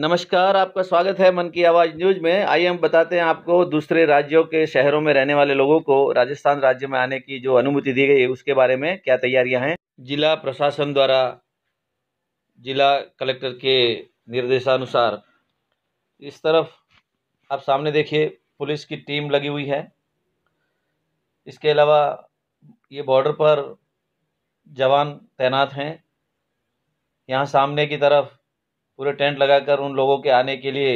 नमस्कार आपका स्वागत है मन की आवाज़ न्यूज में आइए हम बताते हैं आपको दूसरे राज्यों के शहरों में रहने वाले लोगों को राजस्थान राज्य में आने की जो अनुमति दी गई है उसके बारे में क्या तैयारियां हैं जिला प्रशासन द्वारा जिला कलेक्टर के निर्देशानुसार इस तरफ आप सामने देखिए पुलिस की टीम लगी हुई है इसके अलावा ये बॉर्डर पर जवान तैनात हैं यहाँ सामने की तरफ पूरे टेंट लगाकर उन लोगों के आने के लिए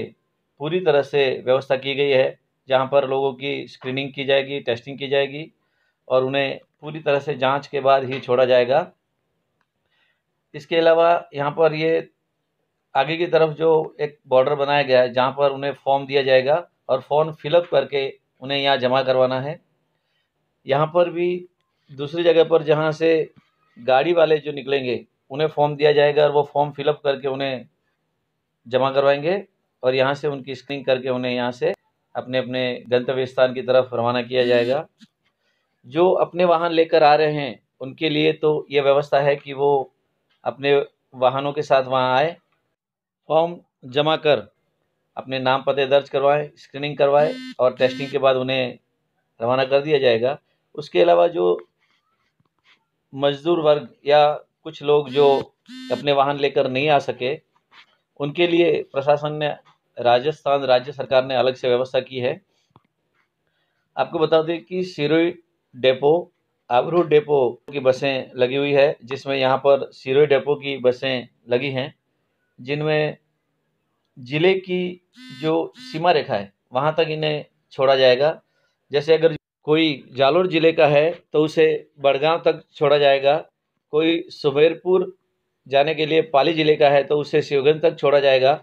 पूरी तरह से व्यवस्था की गई है जहाँ पर लोगों की स्क्रीनिंग की जाएगी टेस्टिंग की जाएगी और उन्हें पूरी तरह से जांच के बाद ही छोड़ा जाएगा इसके अलावा यहाँ पर ये आगे की तरफ जो एक बॉर्डर बनाया गया है जहाँ पर उन्हें फॉर्म दिया जाएगा और फॉर्म फिलअप करके उन्हें यहाँ जमा करवाना है यहाँ पर भी दूसरी जगह पर जहाँ से गाड़ी वाले जो निकलेंगे उन्हें फॉर्म दिया जाएगा और वो फॉर्म फिलअप करके उन्हें जमा करवाएंगे और यहाँ से उनकी स्क्रीनिंग करके उन्हें यहाँ से अपने अपने गंतव्य स्थान की तरफ रवाना किया जाएगा जो अपने वाहन लेकर आ रहे हैं उनके लिए तो ये व्यवस्था है कि वो अपने वाहनों के साथ वहाँ आए फॉर्म जमा कर अपने नाम पते दर्ज करवाएं स्क्रीनिंग करवाएं और टेस्टिंग के बाद उन्हें रवाना कर दिया जाएगा उसके अलावा जो मजदूर वर्ग या कुछ लोग जो अपने वाहन लेकर नहीं आ सके उनके लिए प्रशासन ने राजस्थान राज्य सरकार ने अलग से व्यवस्था की है आपको बता दें कि सिरोई डेपो आबरू डेपो की बसें लगी हुई है जिसमें यहाँ पर सिरोई डेपो की बसें लगी हैं जिनमें ज़िले की जो सीमा रेखा है वहाँ तक इन्हें छोड़ा जाएगा जैसे अगर कोई जालोर ज़िले का है तो उसे बड़गांव तक छोड़ा जाएगा कोई सुमेरपुर जाने के लिए पाली ज़िले का है तो उससे शिवगंज तक छोड़ा जाएगा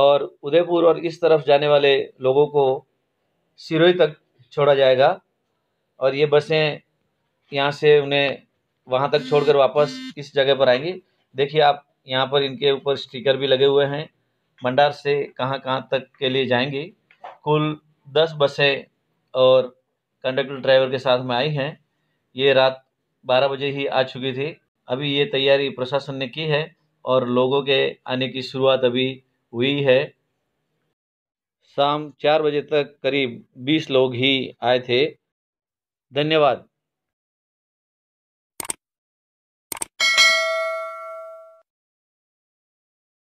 और उदयपुर और इस तरफ जाने वाले लोगों को सिरोही तक छोड़ा जाएगा और ये बसें यहाँ से उन्हें वहाँ तक छोड़कर वापस इस जगह पर आएंगी देखिए आप यहाँ पर इनके ऊपर स्टिकर भी लगे हुए हैं भंडार से कहाँ कहाँ तक के लिए जाएंगी कुल दस बसें और कंडक्टर ड्राइवर के साथ में आई हैं ये रात बारह बजे ही आ चुकी थी अभी ये तैयारी प्रशासन ने की है और लोगों के आने की शुरुआत अभी हुई है शाम चार बजे तक करीब बीस लोग ही आए थे धन्यवाद